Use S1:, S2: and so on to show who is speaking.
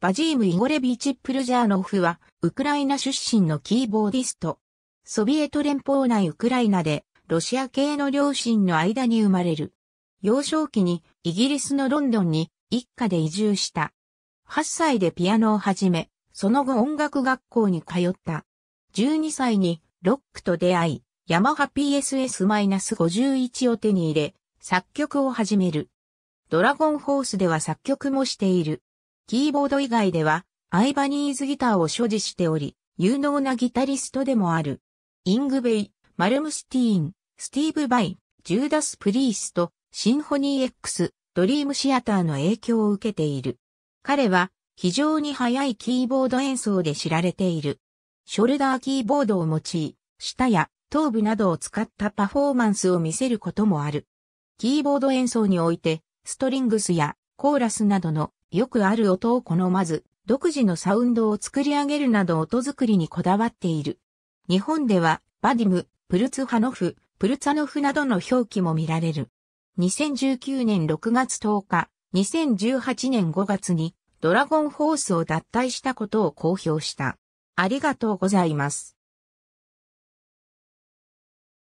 S1: バジーム・イゴレビーチ・プルジャーノフは、ウクライナ出身のキーボーディスト。
S2: ソビエト連邦内ウクライナで、ロシア系の両親の間に生まれる。幼少期に、イギリスのロンドンに、一家で移住した。8歳でピアノを始め、その後音楽学校に通った。12歳に、ロックと出会い、ヤマハ PSS-51 を手に入れ、作曲を始める。ドラゴンホースでは作曲もしている。キーボード以外では、アイバニーズギターを所持しており、有能なギタリストでもある。イングベイ、マルムスティーン、スティーブ・バイ、ジューダス・プリースト、シンフォニー X、ドリームシアターの影響を受けている。彼は非常に速いキーボード演奏で知られている。ショルダーキーボードを用い、舌や頭部などを使ったパフォーマンスを見せることもある。キーボード演奏において、ストリングスやコーラスなどのよくある音を好まず、独自のサウンドを作り上げるなど音作りにこだわっている。日本では、バディム、プルツハノフ、プルツァノフなどの表記も見られる。2019年6月10日、2018年5月にドラゴ
S1: ンホースを脱退したことを公表した。ありがとうございます。